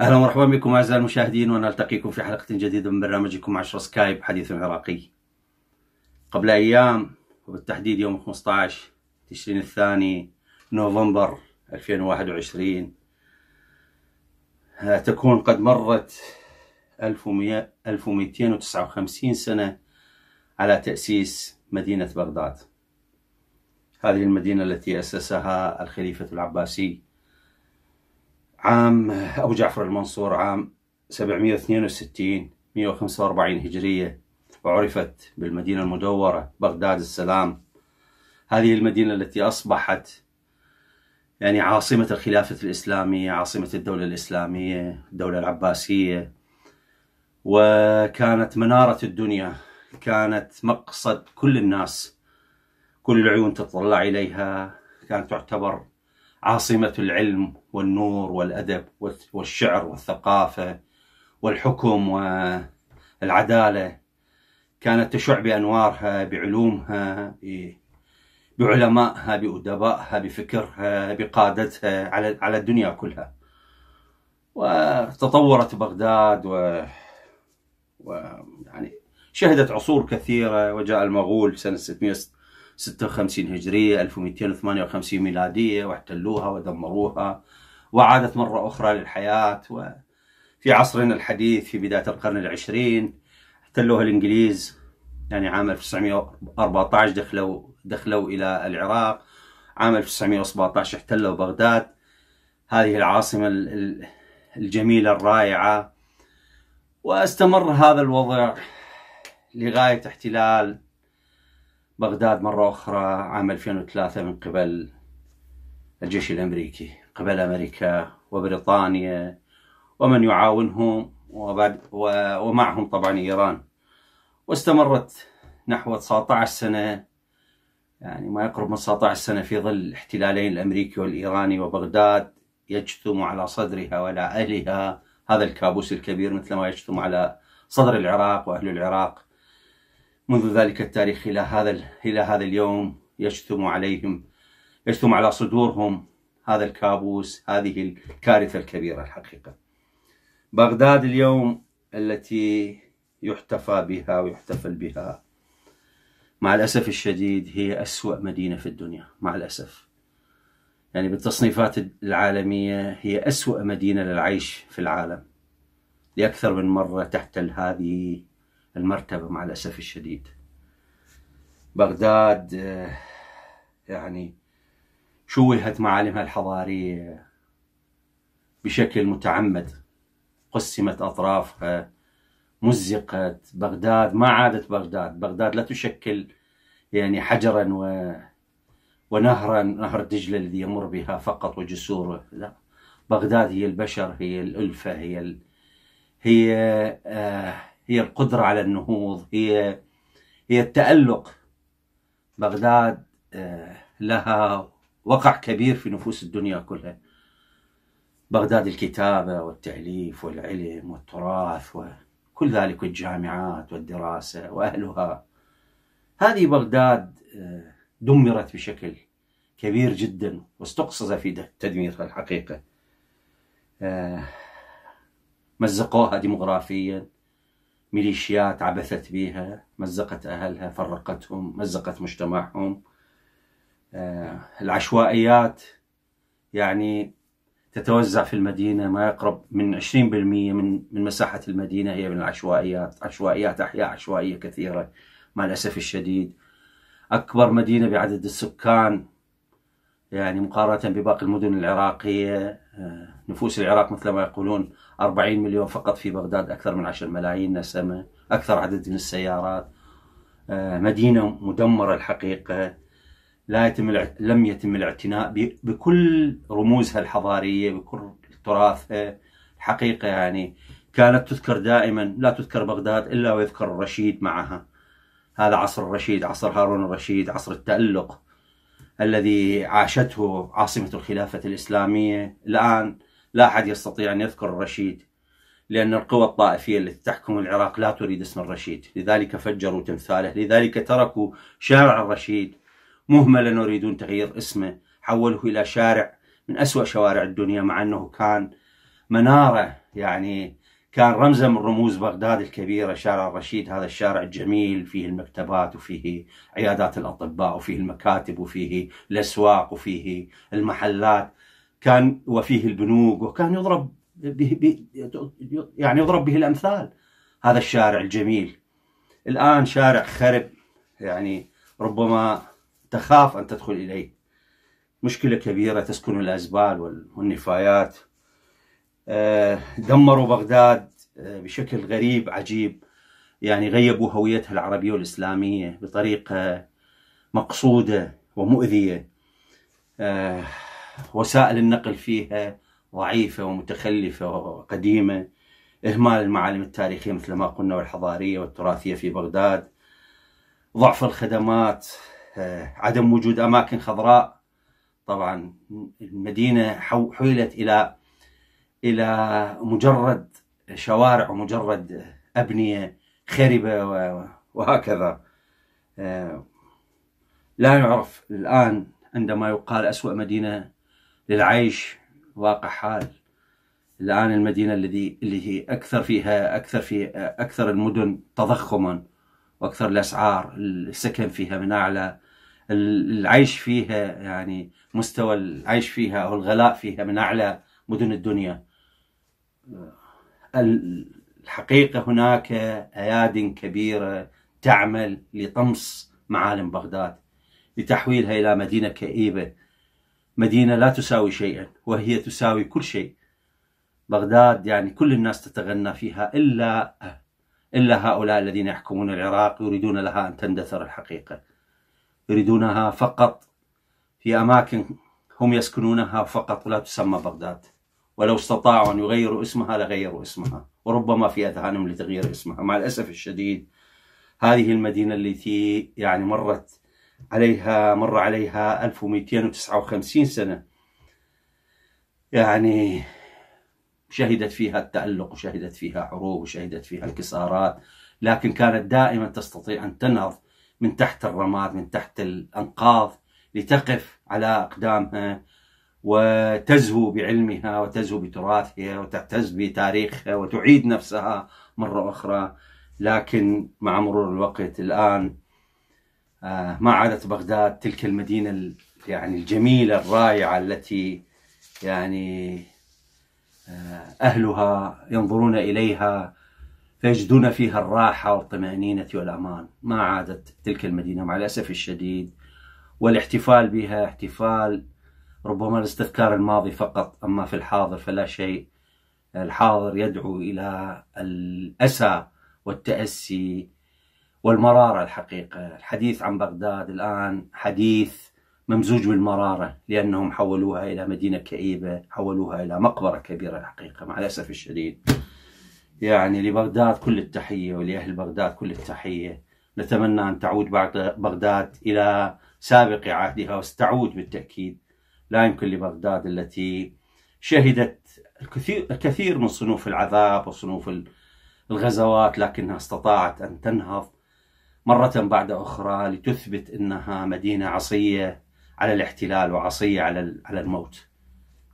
اهلا ومرحبا بكم اعزائي المشاهدين ونلتقيكم في حلقه جديده من برنامجكم 10 سكايب حديث عراقي. قبل ايام وبالتحديد يوم 15 تشرين الثاني نوفمبر 2021 تكون قد مرت 1259 سنة على تأسيس مدينة بغداد هذه المدينة التي أسسها الخليفة العباسي عام أبو جعفر المنصور عام 762 145 هجرية وعرفت بالمدينة المدورة بغداد السلام هذه المدينة التي أصبحت يعني عاصمة الخلافة الإسلامية عاصمة الدولة الإسلامية الدولة العباسية وكانت منارة الدنيا كانت مقصد كل الناس كل العيون تطلع إليها كانت تعتبر عاصمة العلم والنور والأدب والشعر والثقافة والحكم والعدالة كانت تشع بأنوارها بعلومها بعلمائها بأدبائها بفكرها بقادتها على على الدنيا كلها وتطورت بغداد و, و... يعني شهدت عصور كثيرة وجاء المغول سنة 656 هجرية 1258 ميلادية واحتلوها ودمروها وعادت مرة أخرى للحياة وفي عصرنا الحديث في بداية القرن العشرين احتلوها الإنجليز يعني عام 1914 دخلوا دخلوا إلى العراق عام 1917 احتلوا بغداد هذه العاصمة الجميلة الرائعة واستمر هذا الوضع لغاية احتلال بغداد مرة أخرى عام 2003 من قبل الجيش الأمريكي قبل أمريكا وبريطانيا ومن يعاونهم ومعهم طبعا إيران واستمرت نحو 19 سنة يعني ما يقرب من 19 سنة في ظل الاحتلالين الأمريكي والإيراني وبغداد يجثم على صدرها وعلى أهلها هذا الكابوس الكبير مثل ما يجثم على صدر العراق وأهل العراق منذ ذلك التاريخ إلى هذا إلى هذا اليوم يجثم عليهم يجثم على صدورهم هذا الكابوس هذه الكارثة الكبيرة الحقيقة بغداد اليوم التي يحتفى بها ويحتفل بها مع الأسف الشديد هي أسوأ مدينة في الدنيا مع الأسف يعني بالتصنيفات العالمية هي أسوأ مدينة للعيش في العالم لأكثر من مرة تحتل هذه المرتبة مع الأسف الشديد بغداد يعني شوهت معالمها الحضارية بشكل متعمد قسمت أطرافها مزقت بغداد ما عادت بغداد بغداد لا تشكل يعني حجرا و ونهرا نهر دجلة الذي يمر بها فقط وجسوره لا بغداد هي البشر هي الألفة هي ال... هي آه هي القدرة على النهوض هي هي التألق بغداد آه لها وقع كبير في نفوس الدنيا كلها بغداد الكتابة والتأليف والعلم والتراث و... كل ذلك والجامعات والدراسة وأهلها هذه بغداد آه، دمرت بشكل كبير جدا واستقصد في تدميرها الحقيقة آه، مزقوها ديمغرافيا ميليشيات عبثت بها مزقت أهلها فرقتهم مزقت مجتمعهم آه، العشوائيات يعني تتوزع في المدينة ما يقرب من 20% من من مساحة المدينة هي من العشوائيات عشوائيات أحياء عشوائية كثيرة مع الأسف الشديد أكبر مدينة بعدد السكان يعني مقارنة بباقي المدن العراقية آه، نفوس العراق مثل ما يقولون 40 مليون فقط في بغداد أكثر من 10 ملايين نسمة أكثر عدد من السيارات آه، مدينة مدمرة الحقيقة لا يتم لم يتم الاعتناء بكل رموزها الحضاريه بكل تراثها الحقيقه يعني كانت تذكر دائما لا تذكر بغداد الا ويذكر الرشيد معها هذا عصر الرشيد عصر هارون الرشيد عصر التألق الذي عاشته عاصمة الخلافة الإسلامية الآن لا أحد يستطيع أن يذكر الرشيد لأن القوى الطائفية التي تحكم العراق لا تريد اسم الرشيد لذلك فجروا تمثاله لذلك تركوا شارع الرشيد مهملا يريدون تغيير اسمه حولوه إلى شارع من أسوأ شوارع الدنيا مع أنه كان منارة يعني كان رمزا من رموز بغداد الكبيرة شارع الرشيد هذا الشارع الجميل فيه المكتبات وفيه عيادات الأطباء وفيه المكاتب وفيه الأسواق وفيه المحلات كان وفيه البنوك وكان يضرب به يعني يضرب به الأمثال هذا الشارع الجميل الآن شارع خرب يعني ربما تخاف أن تدخل إليه مشكلة كبيرة تسكن الأزبال والنفايات آه، دمروا بغداد آه، بشكل غريب عجيب يعني غيبوا هويتها العربية والإسلامية بطريقة مقصودة ومؤذية آه، وسائل النقل فيها ضعيفة ومتخلفة وقديمة إهمال المعالم التاريخية مثل ما قلنا والحضارية والتراثية في بغداد ضعف الخدمات آه، عدم وجود أماكن خضراء طبعا المدينة حولت إلى إلى مجرد شوارع ومجرد أبنية خربة وهكذا آه، لا يعرف الآن عندما يقال أسوأ مدينة للعيش واقع حال الآن المدينة الذي اللي هي أكثر فيها أكثر في أكثر المدن تضخما وأكثر الأسعار السكن فيها من أعلى العيش فيها يعني مستوى العيش فيها أو الغلاء فيها من أعلى مدن الدنيا الحقيقة هناك أياد كبيرة تعمل لطمس معالم بغداد لتحويلها إلى مدينة كئيبة مدينة لا تساوي شيئا وهي تساوي كل شيء بغداد يعني كل الناس تتغنى فيها إلا إلا هؤلاء الذين يحكمون العراق يريدون لها أن تندثر الحقيقة يريدونها فقط في أماكن هم يسكنونها فقط لا تسمى بغداد ولو استطاعوا أن يغيروا اسمها لغيروا اسمها وربما في أذهانهم لتغيير اسمها مع الأسف الشديد هذه المدينة التي يعني مرت عليها مر عليها 1259 سنة يعني شهدت فيها التألق وشهدت فيها حروب وشهدت فيها انكسارات لكن كانت دائما تستطيع أن تنهض من تحت الرماد من تحت الأنقاض لتقف على أقدامها وتزهو بعلمها وتزهو بتراثها وتعتز بتاريخها وتعيد نفسها مرة أخرى لكن مع مرور الوقت الآن آه، ما عادت بغداد تلك المدينة يعني الجميلة الرائعة التي يعني آه، أهلها ينظرون إليها فيجدون فيها الراحة والطمأنينة والأمان ما عادت تلك المدينة مع الأسف الشديد والاحتفال بها احتفال ربما لاستذكار الماضي فقط أما في الحاضر فلا شيء الحاضر يدعو إلى الأسى والتأسي والمرارة الحقيقة الحديث عن بغداد الآن حديث ممزوج بالمرارة لأنهم حولوها إلى مدينة كئيبة حولوها إلى مقبرة كبيرة الحقيقة مع الأسف الشديد يعني لبغداد كل التحية ولأهل بغداد كل التحية نتمنى أن تعود بغداد إلى سابق عهدها واستعود بالتأكيد لا يمكن لبغداد التي شهدت الكثير, الكثير من صنوف العذاب وصنوف الغزوات لكنها استطاعت أن تنهض مرة بعد أخرى لتثبت أنها مدينة عصية على الاحتلال وعصية على الموت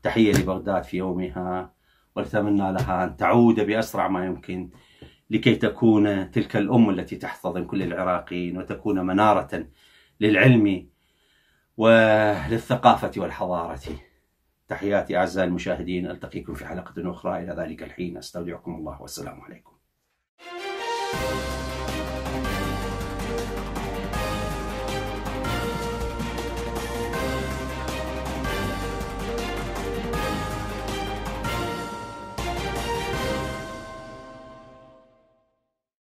تحية لبغداد في يومها ونتمنى لها أن تعود بأسرع ما يمكن لكي تكون تلك الأم التي تحتضن كل العراقيين وتكون منارة للعلم وللثقافة والحضارة تحياتي أعزائي المشاهدين ألتقيكم في حلقة أخرى إلى ذلك الحين أستودعكم الله والسلام عليكم